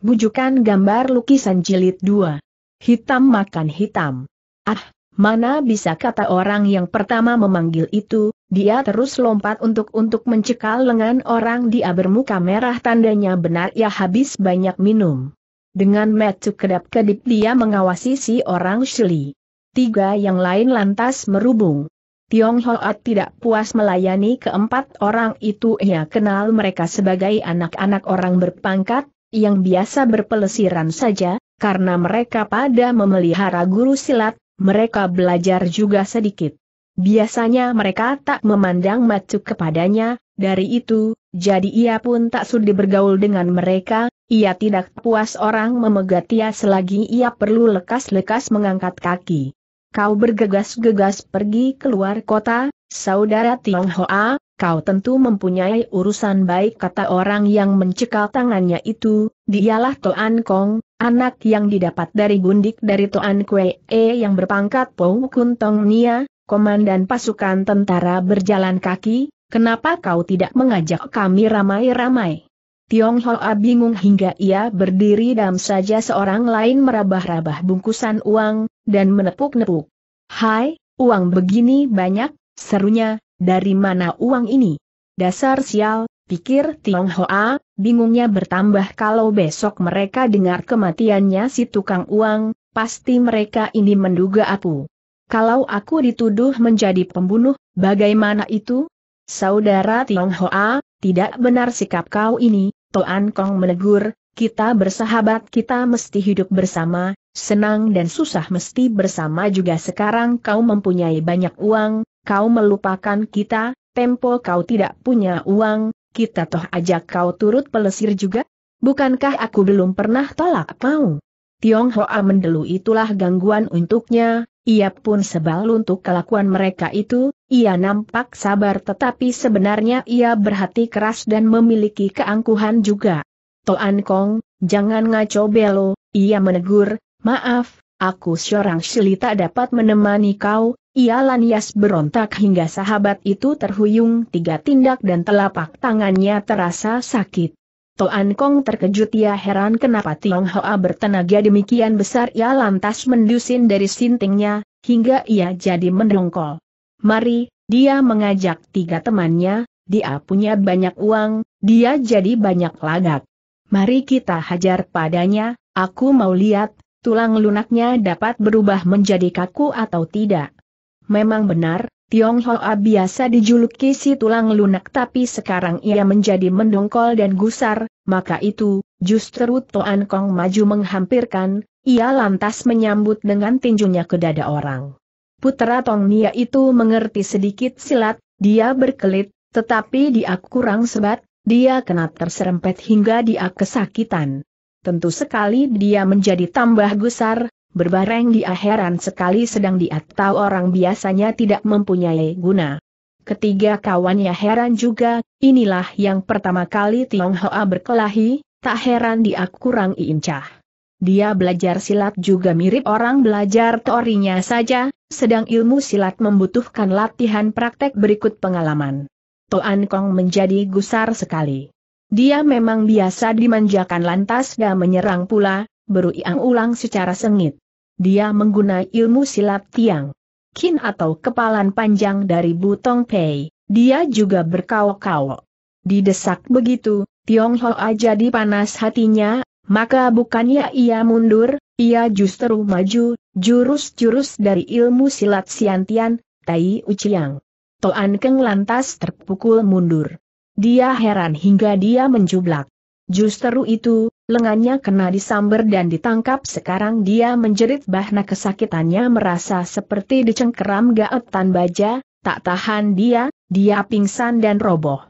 Bujukan gambar lukisan jilid 2. Hitam makan hitam. Ah, mana bisa kata orang yang pertama memanggil itu, dia terus lompat untuk-untuk mencekal lengan orang dia bermuka merah tandanya benar ya habis banyak minum. Dengan metu kedap-kedip dia mengawasi si orang Shili. Tiga yang lain lantas merubung. Tiong Hoat tidak puas melayani keempat orang itu ia kenal mereka sebagai anak-anak orang berpangkat, yang biasa berpelesiran saja, karena mereka pada memelihara guru silat, mereka belajar juga sedikit. Biasanya mereka tak memandang macu kepadanya, dari itu, jadi ia pun tak sudi bergaul dengan mereka, ia tidak puas orang memegat ia selagi ia perlu lekas-lekas mengangkat kaki. Kau bergegas-gegas pergi keluar kota, Saudara Tionghoa, kau tentu mempunyai urusan baik kata orang yang mencekal tangannya itu, dialah Toan Kong, anak yang didapat dari gundik dari Toan Kwe E yang berpangkat Pou Kuntong Nia, komandan pasukan tentara berjalan kaki, kenapa kau tidak mengajak kami ramai-ramai? Tiong Hoa bingung hingga ia berdiri dalam saja seorang lain merabah-rabah bungkusan uang, dan menepuk-nepuk. Hai, uang begini banyak, Serunya, dari mana uang ini? Dasar sial, pikir Tiong Hoa, bingungnya bertambah kalau besok mereka dengar kematiannya si tukang uang, pasti mereka ini menduga aku. Kalau aku dituduh menjadi pembunuh, bagaimana itu? Saudara Tiong Hoa, tidak benar sikap kau ini, Toan Kong menegur, kita bersahabat kita mesti hidup bersama, senang dan susah mesti bersama juga sekarang kau mempunyai banyak uang, kau melupakan kita, tempo kau tidak punya uang, kita toh ajak kau turut pelesir juga? Bukankah aku belum pernah tolak kau? Tiong Hoa mendelu itulah gangguan untuknya, ia pun sebal untuk kelakuan mereka itu, ia nampak sabar tetapi sebenarnya ia berhati keras dan memiliki keangkuhan juga. Toan Kong, jangan ngaco belo, ia menegur, maaf, Aku seorang Shili tak dapat menemani kau, ia lanias berontak hingga sahabat itu terhuyung tiga tindak dan telapak tangannya terasa sakit. Toan Kong terkejut ia heran kenapa Tiong Hoa bertenaga demikian besar ia lantas mendusin dari sintingnya, hingga ia jadi mendongkol. Mari, dia mengajak tiga temannya, dia punya banyak uang, dia jadi banyak lagak. Mari kita hajar padanya, aku mau lihat, tulang lunaknya dapat berubah menjadi kaku atau tidak. Memang benar, Tionghoa biasa dijuluki si tulang lunak tapi sekarang ia menjadi mendongkol dan gusar, maka itu, justru Toan Kong maju menghampirkan, ia lantas menyambut dengan tinjunya ke dada orang. Putera Tong Nia itu mengerti sedikit silat, dia berkelit, tetapi dia kurang sebat, dia kena terserempet hingga dia kesakitan tentu sekali dia menjadi tambah gusar, berbareng di akhiran sekali sedang dia tahu orang biasanya tidak mempunyai guna. Ketiga kawannya heran juga, inilah yang pertama kali Tionghoa berkelahi, tak heran dia kurang incah. Dia belajar silat juga mirip orang belajar teorinya saja, sedang ilmu silat membutuhkan latihan praktek berikut pengalaman. Toan Kong menjadi gusar sekali. Dia memang biasa dimanjakan lantas dan menyerang pula, berulang-ulang secara sengit. Dia menggunakan ilmu silat tiang. Kin atau kepalan panjang dari Butong Pei, dia juga berkawok-kawok. Didesak begitu, Tionghoa jadi panas hatinya, maka bukannya ia mundur, ia justru maju, jurus-jurus dari ilmu silat Siantian, Tai Uciang. Toan Keng lantas terpukul mundur. Dia heran hingga dia menjublak. Justru itu, lengannya kena disamber dan ditangkap sekarang dia menjerit bahna kesakitannya merasa seperti dicengkeram gaetan baja, tak tahan dia, dia pingsan dan roboh.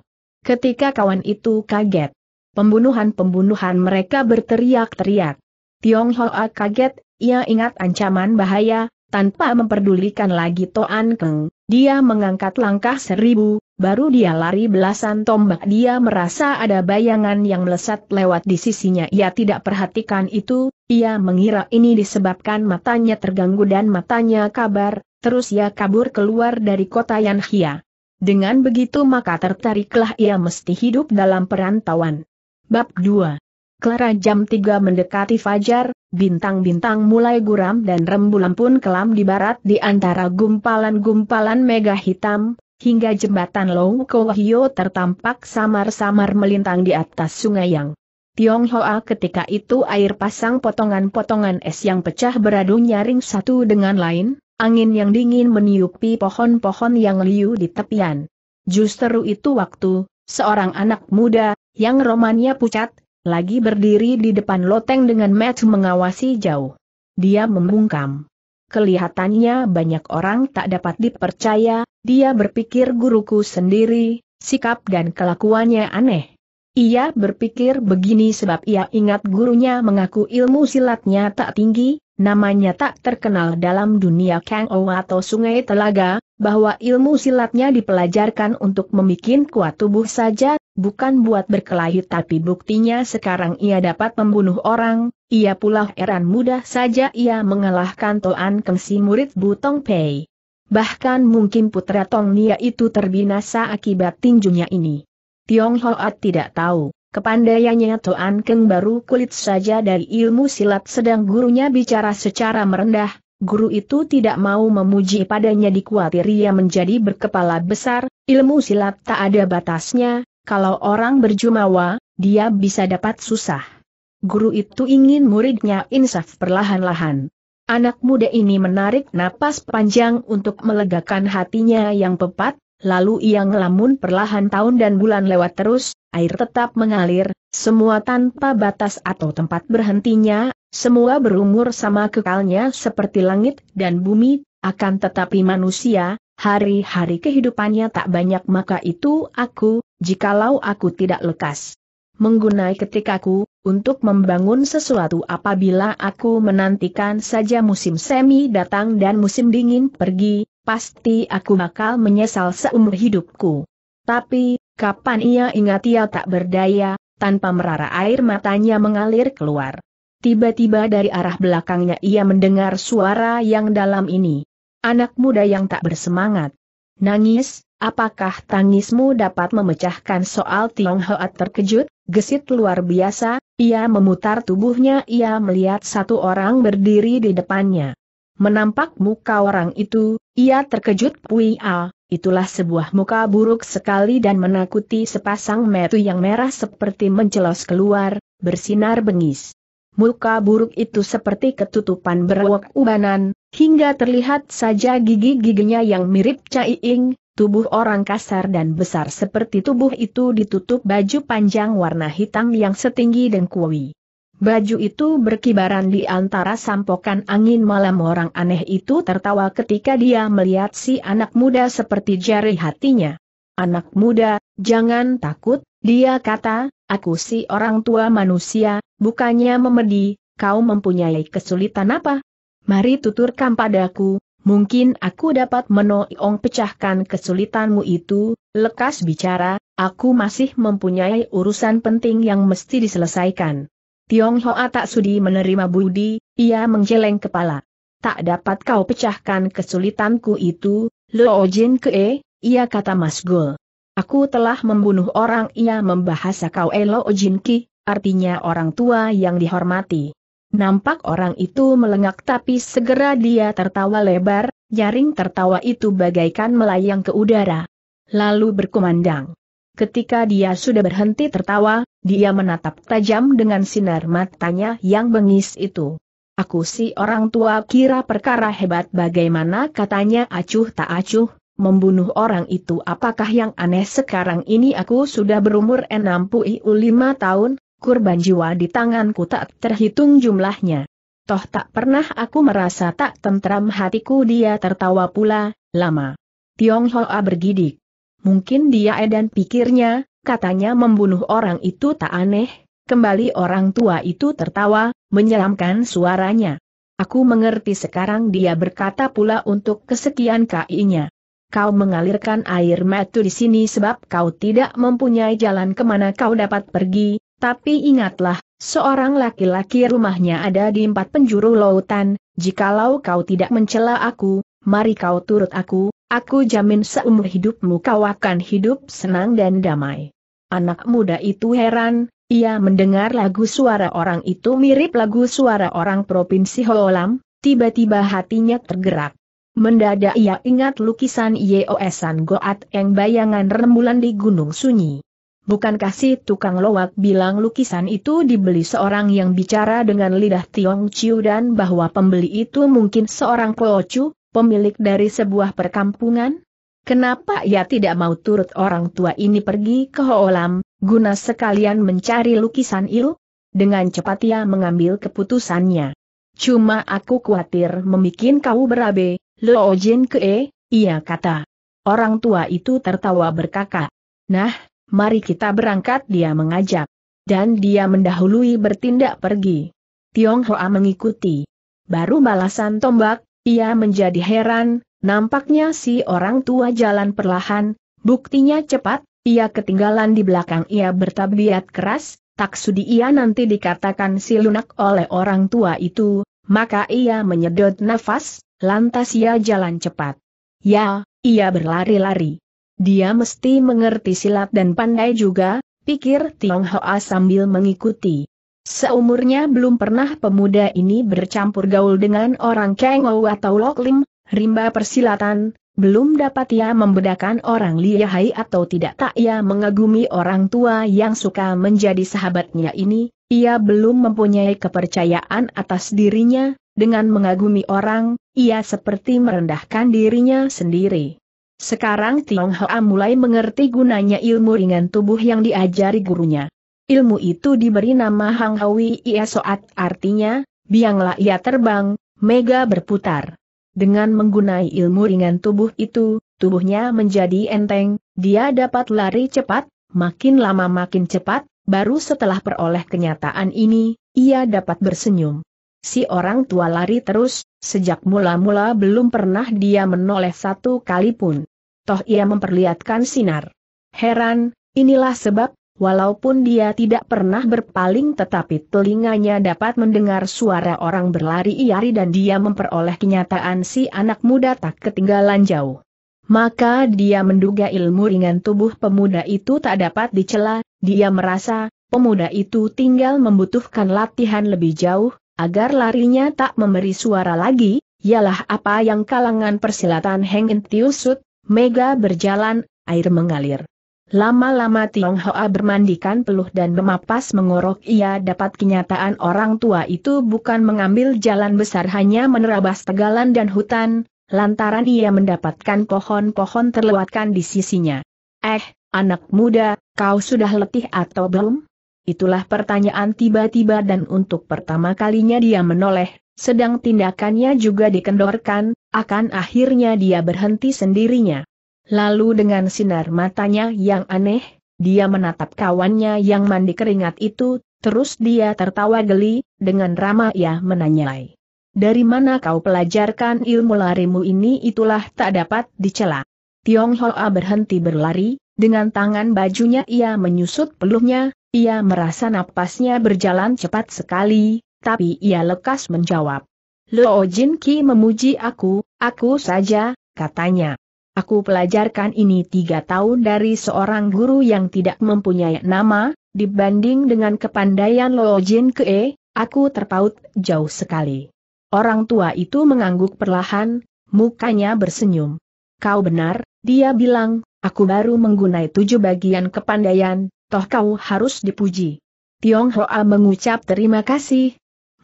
Ketika kawan itu kaget. Pembunuhan-pembunuhan mereka berteriak-teriak. Tiong Hoa kaget, ia ingat ancaman bahaya, tanpa memperdulikan lagi Toan Keng, dia mengangkat langkah seribu, Baru dia lari belasan tombak dia merasa ada bayangan yang melesat lewat di sisinya ia tidak perhatikan itu, ia mengira ini disebabkan matanya terganggu dan matanya kabar, terus ia kabur keluar dari kota Yanhia. Dengan begitu maka tertariklah ia mesti hidup dalam perantauan. Bab 2 Clara jam 3 mendekati fajar, bintang-bintang mulai guram dan rembulan pun kelam di barat di antara gumpalan-gumpalan mega hitam, hingga jembatan Long Kohyo tertampak samar-samar melintang di atas sungai yang Tionghoa ketika itu air pasang potongan-potongan es yang pecah beradu nyaring satu dengan lain, angin yang dingin meniupi pohon-pohon yang liu di tepian. Justru itu waktu, seorang anak muda, yang romannya pucat, lagi berdiri di depan loteng dengan match mengawasi jauh. Dia membungkam kelihatannya banyak orang tak dapat dipercaya, dia berpikir guruku sendiri, sikap dan kelakuannya aneh. Ia berpikir begini sebab ia ingat gurunya mengaku ilmu silatnya tak tinggi, namanya tak terkenal dalam dunia Kang O atau Sungai Telaga, bahwa ilmu silatnya dipelajarkan untuk membuat kuat tubuh saja bukan buat berkelahi tapi buktinya sekarang ia dapat membunuh orang, ia pula heran mudah saja ia mengalahkan Toan Kengsi si murid Butong Pei. Bahkan mungkin putra Tong Nia itu terbinasa akibat tinjunya ini. Tiong Hoat tidak tahu, kepandaiannya Toan Keng baru kulit saja dari ilmu silat sedang gurunya bicara secara merendah, Guru itu tidak mau memuji padanya dikuatir ia menjadi berkepala besar, ilmu silat tak ada batasnya, kalau orang berjumawa, dia bisa dapat susah. Guru itu ingin muridnya insaf perlahan-lahan. Anak muda ini menarik napas panjang untuk melegakan hatinya yang pepat, lalu ia ngelamun perlahan tahun dan bulan lewat terus, air tetap mengalir, semua tanpa batas atau tempat berhentinya, semua berumur sama kekalnya seperti langit dan bumi, akan tetapi manusia, hari-hari kehidupannya tak banyak maka itu aku, jikalau aku tidak lekas menggunai ketikaku, untuk membangun sesuatu apabila aku menantikan saja musim semi datang dan musim dingin pergi, pasti aku bakal menyesal seumur hidupku. Tapi, kapan ia ingat ia tak berdaya, tanpa merara air matanya mengalir keluar. Tiba-tiba dari arah belakangnya ia mendengar suara yang dalam ini. Anak muda yang tak bersemangat. Nangis, apakah tangismu dapat memecahkan soal Tiong Hoa terkejut? Gesit luar biasa, ia memutar tubuhnya ia melihat satu orang berdiri di depannya. Menampak muka orang itu, ia terkejut Pui Al, itulah sebuah muka buruk sekali dan menakuti sepasang metu yang merah seperti mencelos keluar, bersinar bengis. Muka buruk itu seperti ketutupan berwak ubanan, Hingga terlihat saja gigi-giginya yang mirip Ing, tubuh orang kasar dan besar seperti tubuh itu ditutup baju panjang warna hitam yang setinggi dan dengkui. Baju itu berkibaran di antara sampokan angin malam orang aneh itu tertawa ketika dia melihat si anak muda seperti jari hatinya. Anak muda, jangan takut, dia kata, aku si orang tua manusia, bukannya memedi, kau mempunyai kesulitan apa? mari tuturkan padaku, mungkin aku dapat menoong pecahkan kesulitanmu itu, lekas bicara, aku masih mempunyai urusan penting yang mesti diselesaikan. Tiong Hoa tak sudi menerima budi, ia menggeleng kepala. Tak dapat kau pecahkan kesulitanku itu, Luo Jin Kee, ia kata Mas Gul. Aku telah membunuh orang ia membahasa kau Elo Jin Ki, artinya orang tua yang dihormati. Nampak orang itu melengak tapi segera dia tertawa lebar, jaring tertawa itu bagaikan melayang ke udara. Lalu berkumandang. Ketika dia sudah berhenti tertawa, dia menatap tajam dengan sinar matanya yang bengis itu. Aku si orang tua kira perkara hebat bagaimana katanya acuh tak acuh, membunuh orang itu apakah yang aneh sekarang ini aku sudah berumur 65 tahun, kurban jiwa di tanganku tak terhitung jumlahnya. Toh tak pernah aku merasa tak tentram hatiku dia tertawa pula, lama. Tiong Hoa bergidik. Mungkin dia edan pikirnya, katanya membunuh orang itu tak aneh, kembali orang tua itu tertawa, menyeramkan suaranya. Aku mengerti sekarang dia berkata pula untuk kesekian kainya. Kau mengalirkan air matu di sini sebab kau tidak mempunyai jalan kemana kau dapat pergi, tapi ingatlah, seorang laki-laki rumahnya ada di empat penjuru lautan, jikalau kau tidak mencela aku, mari kau turut aku, aku jamin seumur hidupmu kau akan hidup senang dan damai. Anak muda itu heran, ia mendengar lagu suara orang itu mirip lagu suara orang Provinsi Holam, tiba-tiba hatinya tergerak. Mendadak ia ingat lukisan Yeo Esan Goat yang bayangan rembulan di gunung sunyi. Bukankah si tukang lowak bilang lukisan itu dibeli seorang yang bicara dengan lidah Tiong Chiu dan bahwa pembeli itu mungkin seorang Pochu, pemilik dari sebuah perkampungan? Kenapa ia tidak mau turut orang tua ini pergi ke Hoolam, guna sekalian mencari lukisan itu? Dengan cepat ia mengambil keputusannya. Cuma aku khawatir memikin kau berabe, Leo Jin Kee, ia kata. Orang tua itu tertawa berkakak. Nah, mari kita berangkat dia mengajak. Dan dia mendahului bertindak pergi. Tiong Hoa mengikuti. Baru balasan tombak, ia menjadi heran, nampaknya si orang tua jalan perlahan, buktinya cepat, ia ketinggalan di belakang ia bertabiat keras, tak sudi ia nanti dikatakan si lunak oleh orang tua itu, maka ia menyedot nafas, lantas ia jalan cepat. Ya, ia berlari-lari. Dia mesti mengerti silat dan pandai juga, pikir Tiong Hoa sambil mengikuti. Seumurnya belum pernah pemuda ini bercampur gaul dengan orang Ou atau lok lim, rimba persilatan, belum dapat ia membedakan orang lihai atau tidak tak ia mengagumi orang tua yang suka menjadi sahabatnya ini, ia belum mempunyai kepercayaan atas dirinya, dengan mengagumi orang, ia seperti merendahkan dirinya sendiri. Sekarang Tionghoa mulai mengerti gunanya ilmu ringan tubuh yang diajari gurunya. Ilmu itu diberi nama Hang Hawi Soat artinya, bianglah ia terbang, mega berputar. Dengan menggunai ilmu ringan tubuh itu, tubuhnya menjadi enteng, dia dapat lari cepat, makin lama makin cepat, baru setelah peroleh kenyataan ini, ia dapat bersenyum. Si orang tua lari terus, sejak mula-mula belum pernah dia menoleh satu kali pun toh ia memperlihatkan sinar. Heran, inilah sebab, walaupun dia tidak pernah berpaling tetapi telinganya dapat mendengar suara orang berlari-iari dan dia memperoleh kenyataan si anak muda tak ketinggalan jauh. Maka dia menduga ilmu ringan tubuh pemuda itu tak dapat dicela, dia merasa, pemuda itu tinggal membutuhkan latihan lebih jauh, agar larinya tak memberi suara lagi, ialah apa yang kalangan persilatan Heng Tiusut, Mega berjalan, air mengalir. Lama-lama Tiong Hoa bermandikan peluh dan memapas mengorok ia dapat kenyataan orang tua itu bukan mengambil jalan besar hanya menerabas tegalan dan hutan, lantaran ia mendapatkan pohon-pohon terlewatkan di sisinya. Eh, anak muda, kau sudah letih atau belum? Itulah pertanyaan tiba-tiba dan untuk pertama kalinya dia menoleh, sedang tindakannya juga dikendorkan, akan akhirnya dia berhenti sendirinya. Lalu dengan sinar matanya yang aneh, dia menatap kawannya yang mandi keringat itu, terus dia tertawa geli, dengan ramah ia menanyai. Dari mana kau pelajarkan ilmu larimu ini itulah tak dapat dicela. Tiong Hoa berhenti berlari, dengan tangan bajunya ia menyusut peluhnya, ia merasa napasnya berjalan cepat sekali, tapi ia lekas menjawab. Lo Jin Ki memuji aku, aku saja, katanya. Aku pelajarkan ini tiga tahun dari seorang guru yang tidak mempunyai nama, dibanding dengan kepandaian Lo Jin Ke, aku terpaut jauh sekali. Orang tua itu mengangguk perlahan, mukanya bersenyum. Kau benar, dia bilang, aku baru menggunai tujuh bagian kepandaian, toh kau harus dipuji. Tiong Hoa mengucap terima kasih,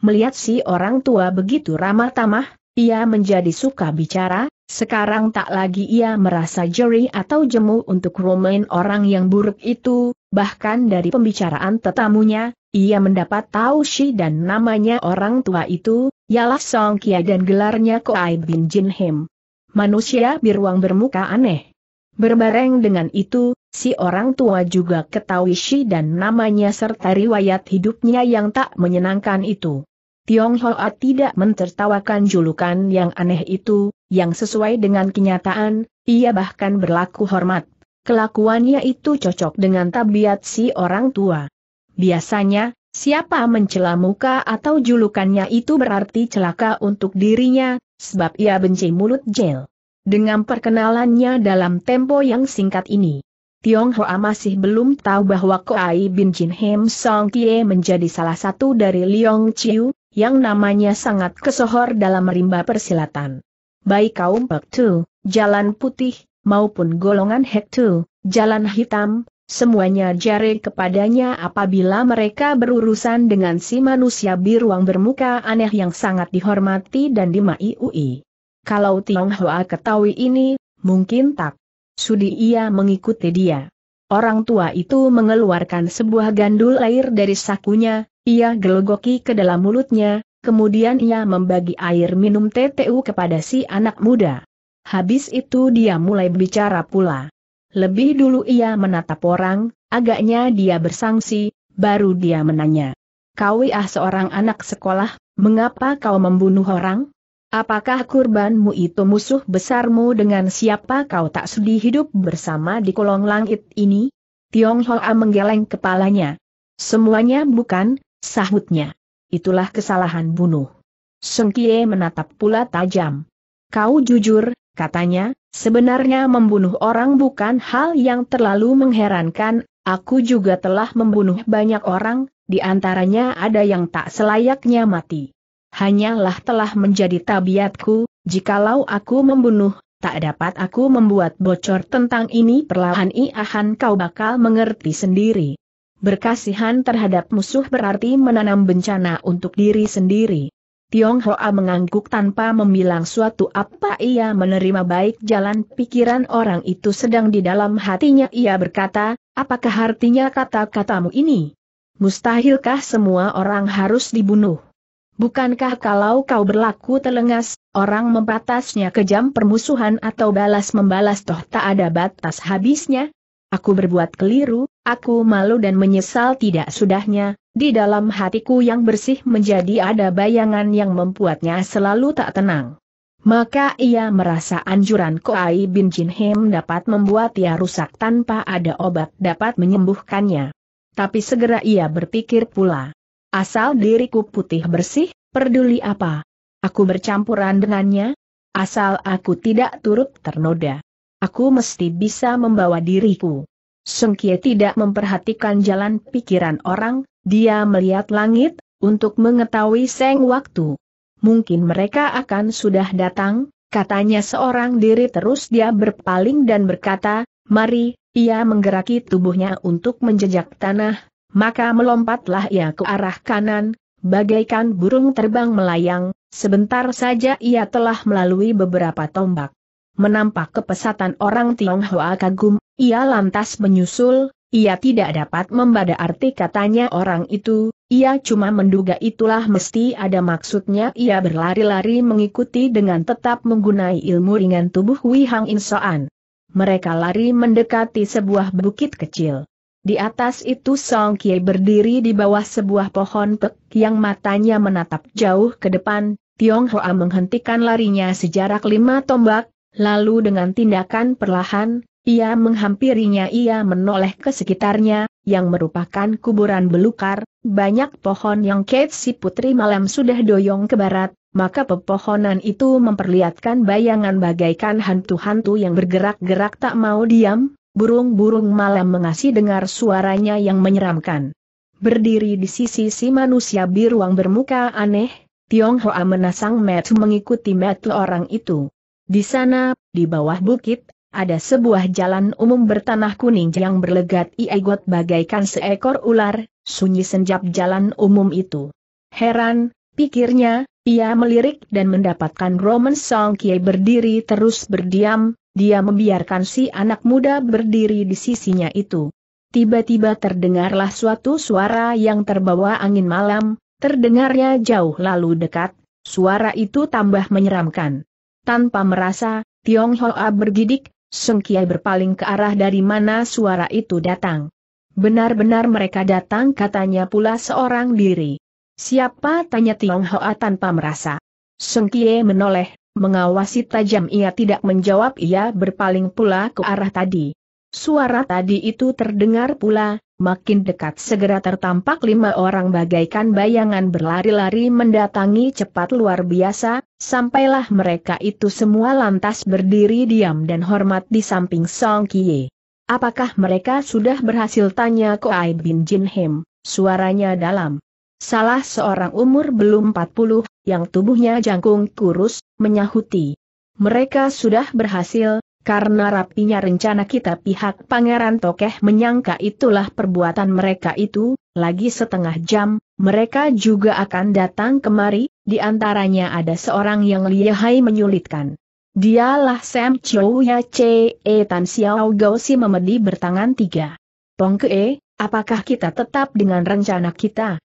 Melihat si orang tua begitu ramah tamah, ia menjadi suka bicara, sekarang tak lagi ia merasa jeri atau jemu untuk romain orang yang buruk itu, bahkan dari pembicaraan tetamunya, ia mendapat tahu si dan namanya orang tua itu, ialah Song Kia dan gelarnya Koai Bin Jin Hem. Manusia biruang bermuka aneh. Berbareng dengan itu, si orang tua juga ketahui si dan namanya serta riwayat hidupnya yang tak menyenangkan itu. Tiong Hoa tidak mentertawakan julukan yang aneh itu, yang sesuai dengan kenyataan, ia bahkan berlaku hormat. Kelakuannya itu cocok dengan tabiat si orang tua. Biasanya, siapa mencela muka atau julukannya itu berarti celaka untuk dirinya, sebab ia benci mulut jel. Dengan perkenalannya dalam tempo yang singkat ini, Tiong Hoa masih belum tahu bahwa Koai bin Jin Hem Song Kie menjadi salah satu dari Liong Chiu, yang namanya sangat kesohor dalam rimba persilatan. Baik kaum Pektu, Jalan Putih, maupun golongan Hektu, Jalan Hitam, semuanya jare kepadanya apabila mereka berurusan dengan si manusia biruang bermuka aneh yang sangat dihormati dan dimaiui. Kalau Tionghoa ketahui ini, mungkin tak sudi ia mengikuti dia. Orang tua itu mengeluarkan sebuah gandul air dari sakunya, ia gelogoki ke dalam mulutnya, kemudian ia membagi air minum TTU kepada si anak muda. Habis itu dia mulai bicara pula. Lebih dulu ia menatap orang, agaknya dia bersangsi, baru dia menanya. Kau ah seorang anak sekolah, mengapa kau membunuh orang? Apakah kurbanmu itu musuh besarmu dengan siapa kau tak sudi hidup bersama di kolong langit ini? Tionghoa menggeleng kepalanya. Semuanya bukan, Sahutnya. Itulah kesalahan bunuh. Kie menatap pula tajam. Kau jujur, katanya, sebenarnya membunuh orang bukan hal yang terlalu mengherankan, aku juga telah membunuh banyak orang, di antaranya ada yang tak selayaknya mati. Hanyalah telah menjadi tabiatku, jikalau aku membunuh, tak dapat aku membuat bocor tentang ini perlahan-iahan kau bakal mengerti sendiri. Berkasihan terhadap musuh berarti menanam bencana untuk diri sendiri. Tiong Hoa mengangguk tanpa membilang suatu apa ia menerima baik jalan pikiran orang itu sedang di dalam hatinya ia berkata, apakah artinya kata-katamu ini? Mustahilkah semua orang harus dibunuh? Bukankah kalau kau berlaku telengas, orang membatasnya kejam permusuhan atau balas membalas toh tak ada batas habisnya? Aku berbuat keliru, aku malu dan menyesal tidak sudahnya, di dalam hatiku yang bersih menjadi ada bayangan yang membuatnya selalu tak tenang. Maka ia merasa anjuran Koai bin Jin Hem dapat membuat ia rusak tanpa ada obat dapat menyembuhkannya. Tapi segera ia berpikir pula. Asal diriku putih bersih, peduli apa? Aku bercampuran dengannya? Asal aku tidak turut ternoda. Aku mesti bisa membawa diriku. Kie tidak memperhatikan jalan pikiran orang, dia melihat langit, untuk mengetahui seng waktu. Mungkin mereka akan sudah datang, katanya seorang diri terus dia berpaling dan berkata, mari, ia menggeraki tubuhnya untuk menjejak tanah, maka melompatlah ia ke arah kanan, bagaikan burung terbang melayang, sebentar saja ia telah melalui beberapa tombak menampak kepesatan orang Tionghoa kagum, ia lantas menyusul, ia tidak dapat membada arti katanya orang itu, ia cuma menduga itulah mesti ada maksudnya ia berlari-lari mengikuti dengan tetap menggunai ilmu ringan tubuh Wihang Hang Insoan. Mereka lari mendekati sebuah bukit kecil. Di atas itu Song Kie berdiri di bawah sebuah pohon pek yang matanya menatap jauh ke depan, Tionghoa menghentikan larinya sejarak lima tombak, Lalu dengan tindakan perlahan, ia menghampirinya ia menoleh ke sekitarnya, yang merupakan kuburan belukar, banyak pohon yang si Putri malam sudah doyong ke barat, maka pepohonan itu memperlihatkan bayangan bagaikan hantu-hantu yang bergerak-gerak tak mau diam, burung-burung malam mengasih dengar suaranya yang menyeramkan. Berdiri di sisi si manusia biruang bermuka aneh, Tiong Hoa menasang metu mengikuti metu orang itu. Di sana, di bawah bukit, ada sebuah jalan umum bertanah kuning yang berlegat iegot bagaikan seekor ular, sunyi senjap jalan umum itu. Heran, pikirnya, ia melirik dan mendapatkan Roman Song Kie berdiri terus berdiam, dia membiarkan si anak muda berdiri di sisinya itu. Tiba-tiba terdengarlah suatu suara yang terbawa angin malam, terdengarnya jauh lalu dekat, suara itu tambah menyeramkan. Tanpa merasa, Tiong Hoa bergidik, Sung Kiai berpaling ke arah dari mana suara itu datang. Benar-benar mereka datang katanya pula seorang diri. Siapa tanya Tiong Hoa tanpa merasa. Sung Kiai menoleh, mengawasi tajam ia tidak menjawab ia berpaling pula ke arah tadi. Suara tadi itu terdengar pula, Makin dekat segera tertampak lima orang bagaikan bayangan berlari-lari mendatangi cepat luar biasa, sampailah mereka itu semua lantas berdiri diam dan hormat di samping Song Kie. Apakah mereka sudah berhasil tanya Ai Bin Jin Hem, suaranya dalam. Salah seorang umur belum 40, yang tubuhnya jangkung kurus, menyahuti. Mereka sudah berhasil, karena rapinya rencana kita pihak Pangeran Tokeh menyangka itulah perbuatan mereka itu, lagi setengah jam, mereka juga akan datang kemari, di antaranya ada seorang yang lihai menyulitkan. Dialah Sam Chou Ya Che E Tan Xiao Gao Si memedi bertangan tiga. Tong Ke, apakah kita tetap dengan rencana kita?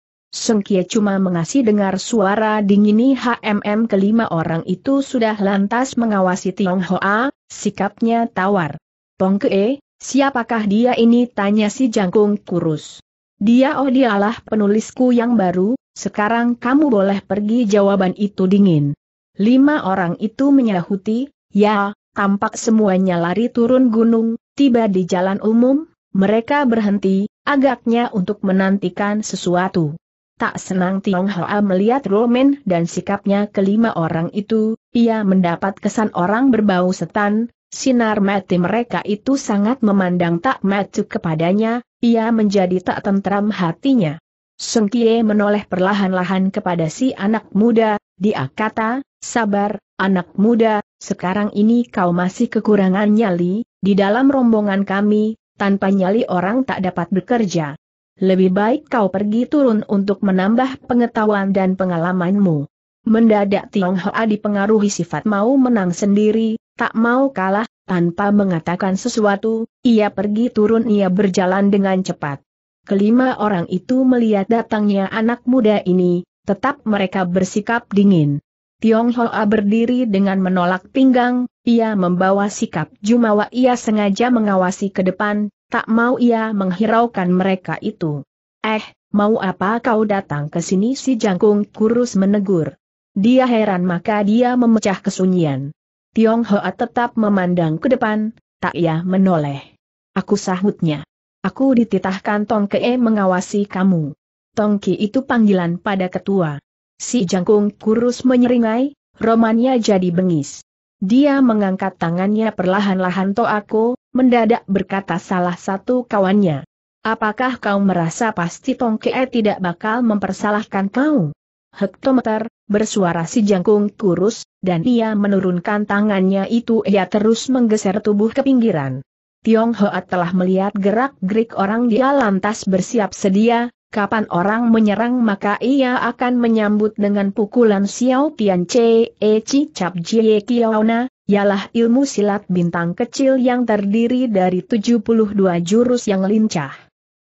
Kie cuma mengasih dengar suara dingini HMM kelima orang itu sudah lantas mengawasi Tiong Hoa, sikapnya tawar. Pong Kee, siapakah dia ini tanya si jangkung kurus. Dia oh dialah penulisku yang baru, sekarang kamu boleh pergi jawaban itu dingin. Lima orang itu menyahuti, ya, tampak semuanya lari turun gunung, tiba di jalan umum, mereka berhenti, agaknya untuk menantikan sesuatu. Tak senang Tiong Hoa melihat Romen dan sikapnya kelima orang itu, ia mendapat kesan orang berbau setan, sinar mati mereka itu sangat memandang tak matuk kepadanya, ia menjadi tak tentram hatinya. Seng Kie menoleh perlahan-lahan kepada si anak muda, dia kata, sabar, anak muda, sekarang ini kau masih kekurangan nyali, di dalam rombongan kami, tanpa nyali orang tak dapat bekerja lebih baik kau pergi turun untuk menambah pengetahuan dan pengalamanmu. Mendadak Tionghoa dipengaruhi sifat mau menang sendiri, tak mau kalah, tanpa mengatakan sesuatu, ia pergi turun ia berjalan dengan cepat. Kelima orang itu melihat datangnya anak muda ini, tetap mereka bersikap dingin. Tionghoa berdiri dengan menolak pinggang, ia membawa sikap Jumawa ia sengaja mengawasi ke depan, Tak mau ia menghiraukan mereka itu. Eh, mau apa kau datang ke sini si jangkung kurus menegur. Dia heran maka dia memecah kesunyian. Tiong Hoa tetap memandang ke depan, tak ia menoleh. Aku sahutnya. Aku dititahkan Tong Kee mengawasi kamu. Tong Ki itu panggilan pada ketua. Si jangkung kurus menyeringai, romannya jadi bengis. Dia mengangkat tangannya perlahan-lahan to aku, mendadak berkata salah satu kawannya. Apakah kau merasa pasti Tong Tongke tidak bakal mempersalahkan kau? Hektometer, bersuara si jangkung kurus, dan ia menurunkan tangannya itu ia terus menggeser tubuh ke pinggiran. Tiong Hoa telah melihat gerak-gerik orang dia lantas bersiap sedia, kapan orang menyerang maka ia akan menyambut dengan pukulan Xiao Tian Che E Chi Cap Jie Kiaona, ialah ilmu silat bintang kecil yang terdiri dari 72 jurus yang lincah.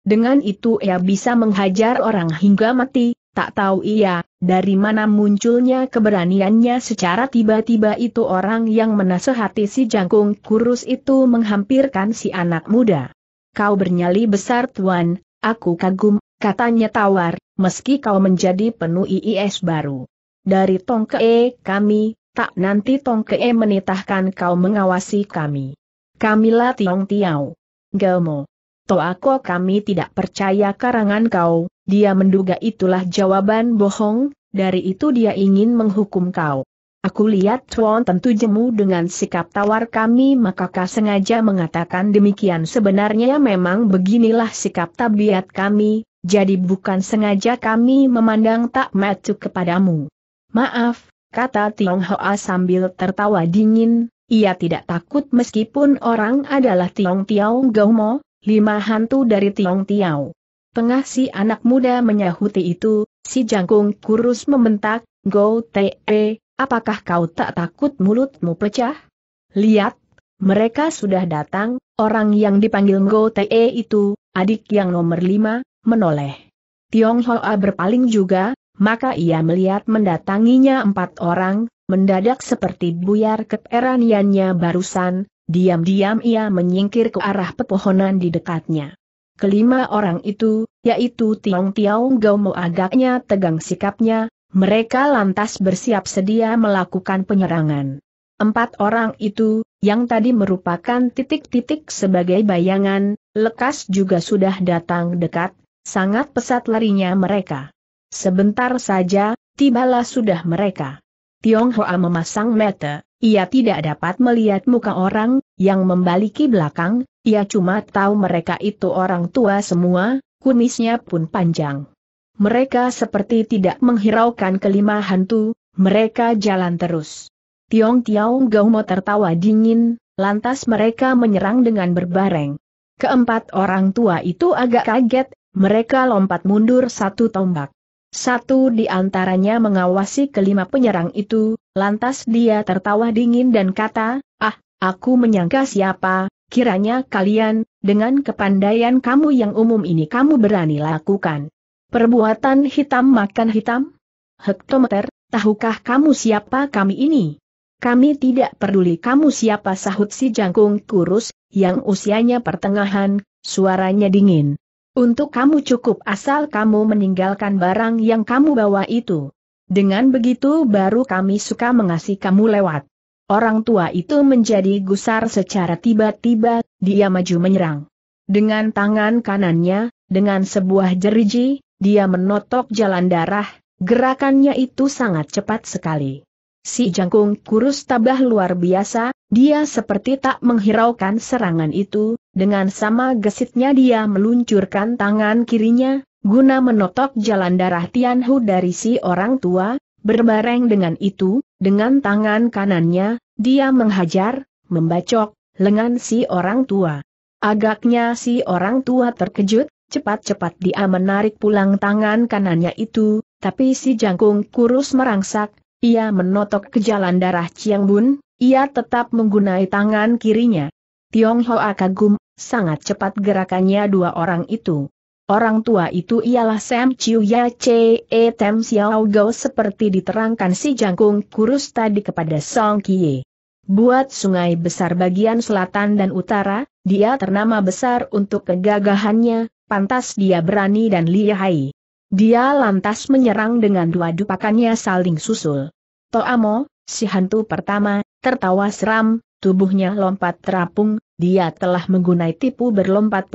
Dengan itu ia bisa menghajar orang hingga mati, tak tahu ia, dari mana munculnya keberaniannya secara tiba-tiba itu orang yang menasehati si jangkung kurus itu menghampirkan si anak muda. Kau bernyali besar tuan, aku kagum, katanya tawar, meski kau menjadi penuh IIS baru. Dari Tongkee kami, tak nanti Tong Ke'e menitahkan kau mengawasi kami. Kamilah Tiong Tiao. Gelmo. Toako kami tidak percaya karangan kau, dia menduga itulah jawaban bohong, dari itu dia ingin menghukum kau. Aku lihat Tuan tentu jemu dengan sikap tawar kami makakah sengaja mengatakan demikian sebenarnya memang beginilah sikap tabiat kami, jadi bukan sengaja kami memandang tak matuk kepadamu. Maaf, kata Tiong Hoa sambil tertawa dingin, ia tidak takut meskipun orang adalah Tiong Tiao Gomo, lima hantu dari Tiong Tiao. Tengah si anak muda menyahuti itu, si jangkung kurus membentak, Go Te, -e, apakah kau tak takut mulutmu pecah? Lihat, mereka sudah datang, orang yang dipanggil Go Te -e itu, adik yang nomor lima, menoleh. Tiong Hoa berpaling juga, maka ia melihat mendatanginya empat orang, mendadak seperti buyar keteraniannya barusan, diam-diam ia menyingkir ke arah pepohonan di dekatnya. Kelima orang itu, yaitu Tiong Tiong Gomo agaknya tegang sikapnya, mereka lantas bersiap sedia melakukan penyerangan. Empat orang itu, yang tadi merupakan titik-titik sebagai bayangan, lekas juga sudah datang dekat, sangat pesat larinya mereka. Sebentar saja, tibalah sudah mereka. Tiong Hoa memasang mata, ia tidak dapat melihat muka orang, yang membaliki belakang, ia cuma tahu mereka itu orang tua semua, kumisnya pun panjang. Mereka seperti tidak menghiraukan kelima hantu, mereka jalan terus. Tiong Tiong Gaumo tertawa dingin, lantas mereka menyerang dengan berbareng. Keempat orang tua itu agak kaget, mereka lompat mundur satu tombak. Satu di antaranya mengawasi kelima penyerang itu, lantas dia tertawa dingin dan kata, Ah, aku menyangka siapa, kiranya kalian, dengan kepandaian kamu yang umum ini kamu berani lakukan. Perbuatan hitam makan hitam? Hektometer, tahukah kamu siapa kami ini? Kami tidak peduli kamu siapa sahut si jangkung kurus, yang usianya pertengahan, suaranya dingin. Untuk kamu cukup asal kamu meninggalkan barang yang kamu bawa itu. Dengan begitu baru kami suka mengasih kamu lewat. Orang tua itu menjadi gusar secara tiba-tiba, dia maju menyerang. Dengan tangan kanannya, dengan sebuah jeriji, dia menotok jalan darah, gerakannya itu sangat cepat sekali. Si jangkung kurus tabah luar biasa, dia seperti tak menghiraukan serangan itu, dengan sama gesitnya dia meluncurkan tangan kirinya, guna menotok jalan darah Tianhu dari si orang tua, berbareng dengan itu, dengan tangan kanannya, dia menghajar, membacok, lengan si orang tua. Agaknya si orang tua terkejut, cepat-cepat dia menarik pulang tangan kanannya itu, tapi si jangkung kurus merangsak, ia menotok ke jalan darah Bun, ia tetap menggunai tangan kirinya. Tionghoa kagum Sangat cepat gerakannya dua orang itu. Orang tua itu ialah Sam Chiu Ya Che E Tem Xiao Go seperti diterangkan si jangkung kurus tadi kepada Song Kie. Buat sungai besar bagian selatan dan utara, dia ternama besar untuk kegagahannya, pantas dia berani dan lihai. Dia lantas menyerang dengan dua dupakannya saling susul. Toamo, si hantu pertama, tertawa seram, Tubuhnya lompat terapung, dia telah menggunai tipu berlompat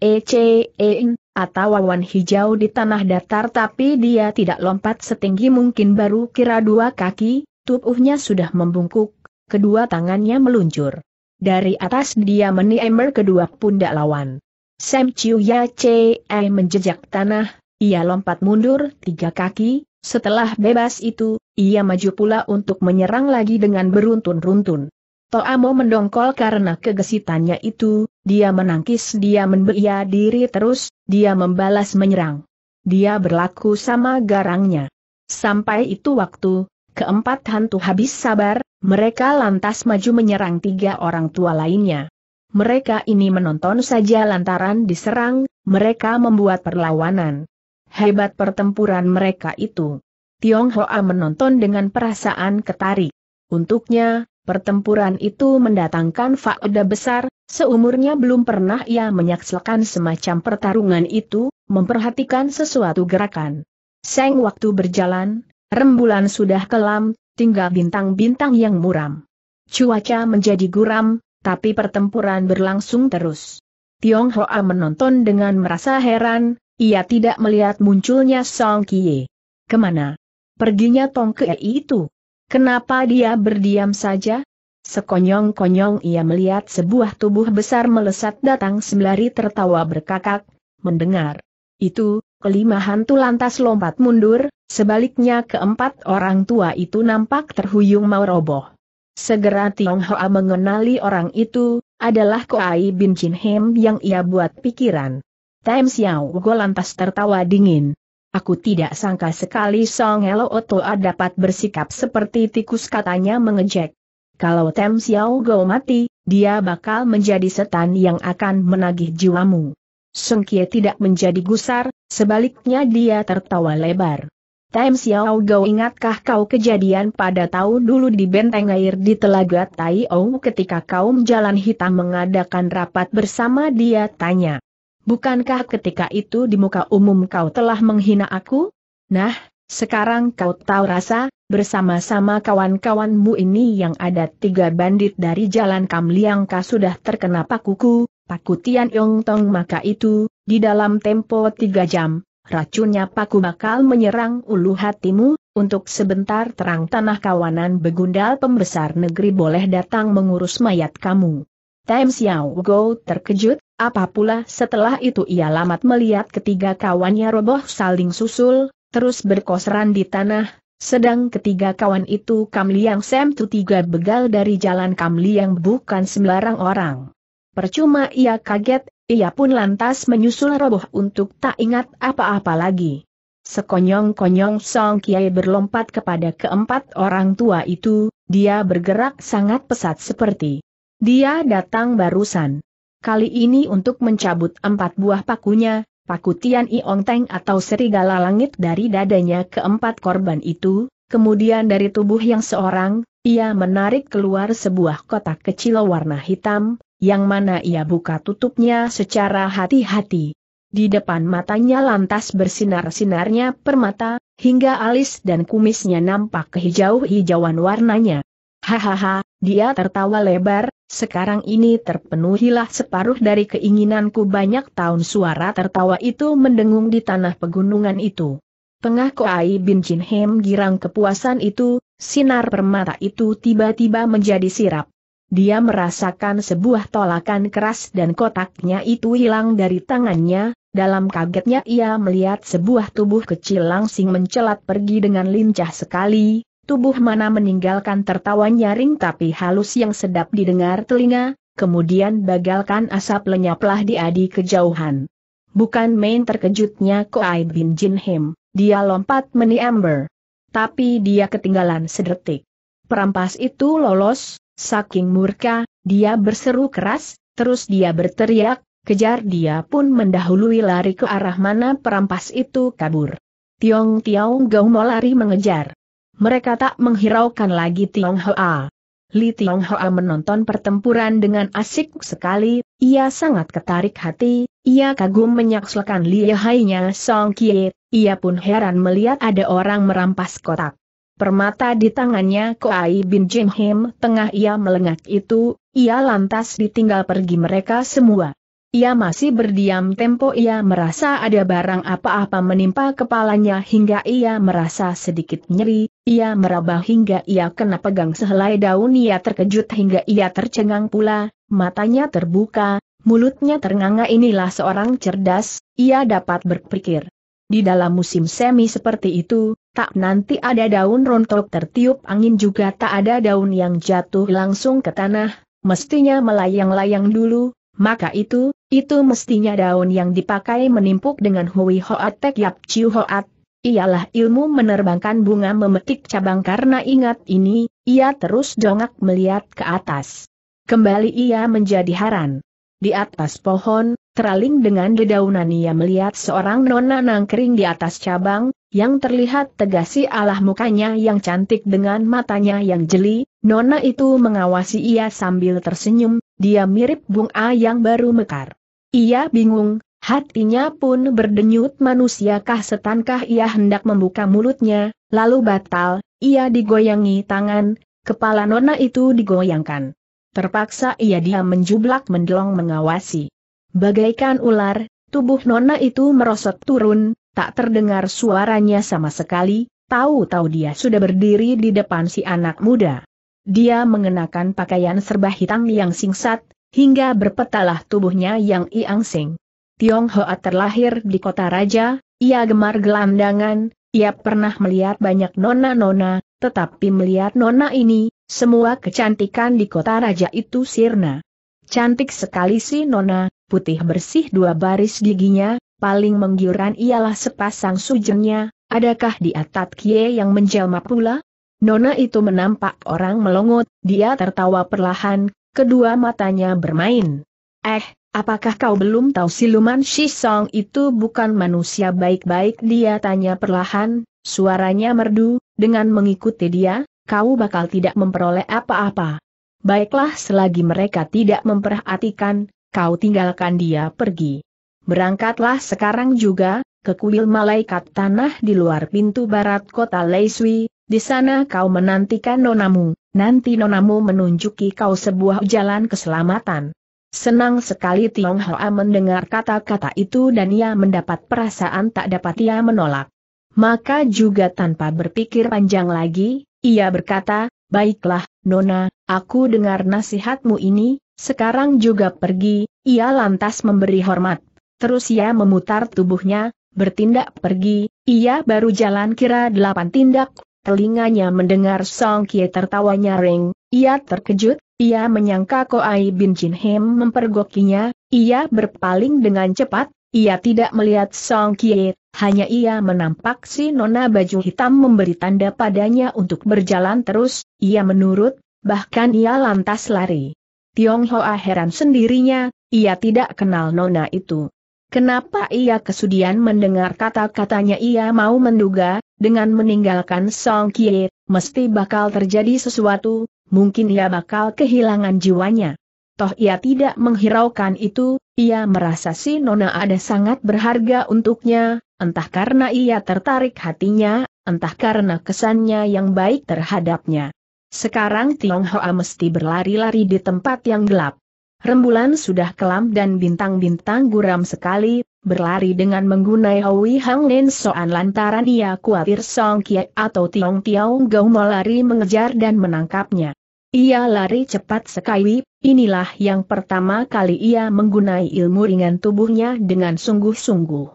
ECE e, atau awan hijau di tanah datar tapi dia tidak lompat setinggi mungkin baru kira dua kaki, tubuhnya sudah membungkuk, kedua tangannya meluncur. Dari atas dia meniember kedua pundak lawan. Sam Chiu Ya Che menjejak tanah, ia lompat mundur tiga kaki, setelah bebas itu, ia maju pula untuk menyerang lagi dengan beruntun-runtun. Toamo mendongkol karena kegesitannya itu, dia menangkis dia membeia diri terus, dia membalas menyerang. Dia berlaku sama garangnya. Sampai itu waktu, keempat hantu habis sabar, mereka lantas maju menyerang tiga orang tua lainnya. Mereka ini menonton saja lantaran diserang, mereka membuat perlawanan. Hebat pertempuran mereka itu. Tionghoa menonton dengan perasaan ketarik. Untuknya, Pertempuran itu mendatangkan faedah besar, seumurnya belum pernah ia menyaksikan semacam pertarungan itu, memperhatikan sesuatu gerakan. Seng waktu berjalan, rembulan sudah kelam, tinggal bintang-bintang yang muram. Cuaca menjadi guram, tapi pertempuran berlangsung terus. Tiong Hoa menonton dengan merasa heran, ia tidak melihat munculnya Song Kie. Kemana? Perginya Tong Kie itu. Kenapa dia berdiam saja? Sekonyong-konyong ia melihat sebuah tubuh besar melesat datang sembari tertawa berkakak, mendengar. Itu, kelima hantu lantas lompat mundur, sebaliknya keempat orang tua itu nampak terhuyung mau roboh. Segera Tiong Hoa mengenali orang itu, adalah Koai Bin Chin Hem yang ia buat pikiran. Times Xiao Go lantas tertawa dingin. Aku tidak sangka sekali Song Hello Otoa dapat bersikap seperti tikus katanya mengejek. Kalau Tem Xiao Go mati, dia bakal menjadi setan yang akan menagih jiwamu. Song Kie tidak menjadi gusar, sebaliknya dia tertawa lebar. Tem Xiao Go ingatkah kau kejadian pada tahun dulu di benteng air di Telaga Tai Ong ketika kaum jalan hitam mengadakan rapat bersama dia tanya. Bukankah ketika itu di muka umum kau telah menghina aku? Nah, sekarang kau tahu rasa, bersama-sama kawan-kawanmu ini yang ada tiga bandit dari jalan Kamliangka sudah terkena pakuku, paku Tian Yong Tong maka itu, di dalam tempo tiga jam, racunnya paku bakal menyerang ulu hatimu, untuk sebentar terang tanah kawanan begundal pembesar negeri boleh datang mengurus mayat kamu. Times Xiao Go terkejut, apa pula setelah itu ia lamat melihat ketiga kawannya roboh saling susul, terus berkosran di tanah, sedang ketiga kawan itu Kam Liang Sam Tu tiga begal dari jalan Kam Liang bukan sembarang orang. Percuma ia kaget, ia pun lantas menyusul roboh untuk tak ingat apa-apa lagi. Sekonyong-konyong Song Kiai berlompat kepada keempat orang tua itu, dia bergerak sangat pesat seperti. Dia datang barusan kali ini untuk mencabut empat buah pakunya, paku Tian ong Teng atau serigala langit dari dadanya keempat korban itu, kemudian dari tubuh yang seorang, ia menarik keluar sebuah kotak kecil warna hitam, yang mana ia buka tutupnya secara hati-hati. Di depan matanya lantas bersinar-sinarnya permata, hingga alis dan kumisnya nampak kehijau-hijauan warnanya. Hahaha, dia tertawa lebar, sekarang ini terpenuhilah separuh dari keinginanku banyak tahun suara tertawa itu mendengung di tanah pegunungan itu. Tengah Koai bin Jin Hem girang kepuasan itu, sinar permata itu tiba-tiba menjadi sirap. Dia merasakan sebuah tolakan keras dan kotaknya itu hilang dari tangannya, dalam kagetnya ia melihat sebuah tubuh kecil langsing mencelat pergi dengan lincah sekali, tubuh mana meninggalkan tertawa nyaring tapi halus yang sedap didengar telinga, kemudian bagalkan asap lenyaplah di adi kejauhan. Bukan main terkejutnya Koai Bin Jin Him, dia lompat meniember. Tapi dia ketinggalan sedetik. Perampas itu lolos, saking murka, dia berseru keras, terus dia berteriak, kejar dia pun mendahului lari ke arah mana perampas itu kabur. Tiong Tiong Gaumo lari mengejar mereka tak menghiraukan lagi Tionghoa. Li Tionghoa menonton pertempuran dengan asik sekali, ia sangat ketarik hati, ia kagum menyaksikan lihainya Song Kie, ia pun heran melihat ada orang merampas kotak. Permata di tangannya Koai bin Jim Him tengah ia melengak itu, ia lantas ditinggal pergi mereka semua. Ia masih berdiam tempo ia merasa ada barang apa-apa menimpa kepalanya hingga ia merasa sedikit nyeri, ia meraba hingga ia kena pegang sehelai daun ia terkejut hingga ia tercengang pula, matanya terbuka, mulutnya ternganga inilah seorang cerdas, ia dapat berpikir. Di dalam musim semi seperti itu, tak nanti ada daun rontok tertiup angin juga tak ada daun yang jatuh langsung ke tanah, mestinya melayang-layang dulu, maka itu, itu mestinya daun yang dipakai menimpuk dengan Hui Hoat Tek Yap Chiu Hoat. Ialah ilmu menerbangkan bunga memetik cabang karena ingat ini, ia terus dongak melihat ke atas. Kembali ia menjadi haran. Di atas pohon, teraling dengan dedaunan ia melihat seorang nona nangkering di atas cabang, yang terlihat tegasi alah mukanya yang cantik dengan matanya yang jeli, nona itu mengawasi ia sambil tersenyum, dia mirip bunga yang baru mekar. Ia bingung, hatinya pun berdenyut manusiakah setankah ia hendak membuka mulutnya, lalu batal, ia digoyangi tangan, kepala nona itu digoyangkan. Terpaksa ia diam menjublak mendelong mengawasi. Bagaikan ular, tubuh nona itu merosot turun, tak terdengar suaranya sama sekali, tahu-tahu dia sudah berdiri di depan si anak muda. Dia mengenakan pakaian serba hitam yang singkat, hingga berpetalah tubuhnya yang iang sing. Hoa terlahir di kota raja, ia gemar gelandangan, ia pernah melihat banyak nona-nona, tetapi melihat nona ini, semua kecantikan di kota raja itu sirna. Cantik sekali si nona, putih bersih dua baris giginya, paling menggiurkan ialah sepasang sujengnya, adakah di atat kie yang menjelma pula? Nona itu menampak orang melongot, dia tertawa perlahan, Kedua matanya bermain. Eh, apakah kau belum tahu siluman Shisong itu bukan manusia baik-baik dia tanya perlahan, suaranya merdu, dengan mengikuti dia, kau bakal tidak memperoleh apa-apa. Baiklah selagi mereka tidak memperhatikan, kau tinggalkan dia pergi. Berangkatlah sekarang juga, ke kuil malaikat tanah di luar pintu barat kota Leisui, di sana kau menantikan nonamu, nanti nonamu menunjuki kau sebuah jalan keselamatan. Senang sekali Tiong Hoa mendengar kata-kata itu dan ia mendapat perasaan tak dapat ia menolak. Maka juga tanpa berpikir panjang lagi, ia berkata, Baiklah, Nona, aku dengar nasihatmu ini, sekarang juga pergi, ia lantas memberi hormat. Terus ia memutar tubuhnya, bertindak pergi, ia baru jalan kira delapan tindak, telinganya mendengar Song Kie tertawa nyaring, ia terkejut, ia menyangka Ko Ai Bin Jin Hem mempergokinya, ia berpaling dengan cepat, ia tidak melihat Song Kie, hanya ia menampak si nona baju hitam memberi tanda padanya untuk berjalan terus, ia menurut, bahkan ia lantas lari. Tiong Hoa heran sendirinya, ia tidak kenal nona itu. Kenapa ia kesudian mendengar kata-katanya ia mau menduga, dengan meninggalkan Song Kie, mesti bakal terjadi sesuatu, mungkin ia bakal kehilangan jiwanya. Toh ia tidak menghiraukan itu, ia merasa si Nona ada sangat berharga untuknya, entah karena ia tertarik hatinya, entah karena kesannya yang baik terhadapnya. Sekarang Tiong Hoa mesti berlari-lari di tempat yang gelap. Rembulan sudah kelam dan bintang-bintang guram sekali, berlari dengan menggunai Hui Hang Nen Soan lantaran ia khawatir Song Kie atau Tiong Tiong Gau mau lari mengejar dan menangkapnya. Ia lari cepat sekali, inilah yang pertama kali ia menggunai ilmu ringan tubuhnya dengan sungguh-sungguh.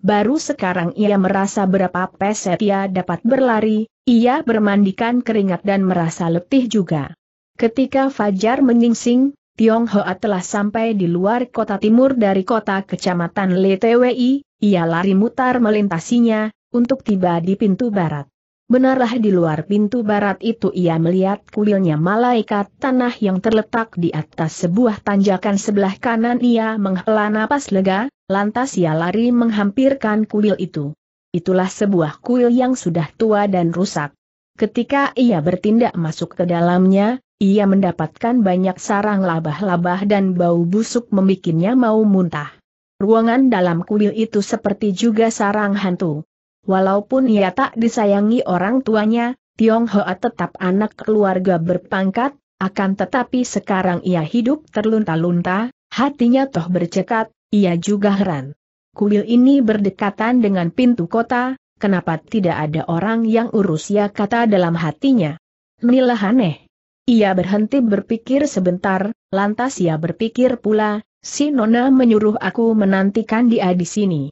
Baru sekarang ia merasa berapa peset ia dapat berlari, ia bermandikan keringat dan merasa letih juga. Ketika Fajar menyingsing, Tiong Tionghoa telah sampai di luar kota timur dari kota kecamatan LTWI, ia lari mutar melintasinya, untuk tiba di pintu barat. Benarlah di luar pintu barat itu ia melihat kuilnya malaikat tanah yang terletak di atas sebuah tanjakan sebelah kanan ia menghela napas lega, lantas ia lari menghampirkan kuil itu. Itulah sebuah kuil yang sudah tua dan rusak. Ketika ia bertindak masuk ke dalamnya, ia mendapatkan banyak sarang labah-labah dan bau busuk membikinnya mau muntah. Ruangan dalam kuil itu seperti juga sarang hantu. Walaupun ia tak disayangi orang tuanya, Tiong Hoa tetap anak keluarga berpangkat, akan tetapi sekarang ia hidup terlunta-lunta, hatinya toh bercekat, ia juga heran. Kuil ini berdekatan dengan pintu kota, kenapa tidak ada orang yang urus ya kata dalam hatinya. Menilah aneh. Ia berhenti berpikir sebentar, lantas ia berpikir pula, si Nona menyuruh aku menantikan dia di sini.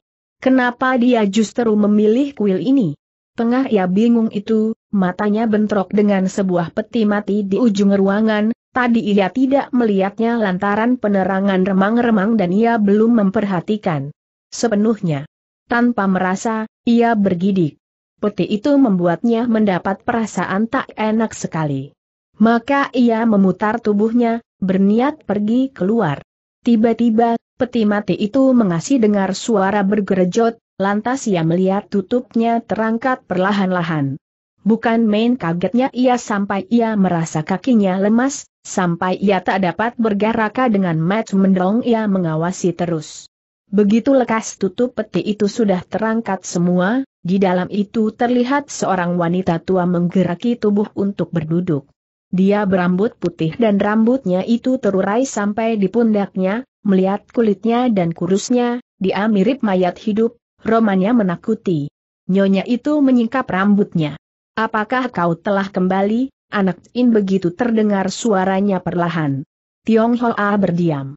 Kenapa dia justru memilih kuil ini? Tengah ia bingung itu, matanya bentrok dengan sebuah peti mati di ujung ruangan, tadi ia tidak melihatnya lantaran penerangan remang-remang dan ia belum memperhatikan. Sepenuhnya. Tanpa merasa, ia bergidik. Peti itu membuatnya mendapat perasaan tak enak sekali. Maka ia memutar tubuhnya, berniat pergi keluar. Tiba-tiba, peti mati itu mengasih dengar suara bergerejot, lantas ia melihat tutupnya terangkat perlahan-lahan. Bukan main kagetnya ia sampai ia merasa kakinya lemas, sampai ia tak dapat bergerak dengan match mendong ia mengawasi terus. Begitu lekas tutup peti itu sudah terangkat semua, di dalam itu terlihat seorang wanita tua menggeraki tubuh untuk berduduk. Dia berambut putih dan rambutnya itu terurai sampai di pundaknya, melihat kulitnya dan kurusnya, dia mirip mayat hidup, romannya menakuti. Nyonya itu menyingkap rambutnya. Apakah kau telah kembali, anak In begitu terdengar suaranya perlahan. Tiong Hoa berdiam.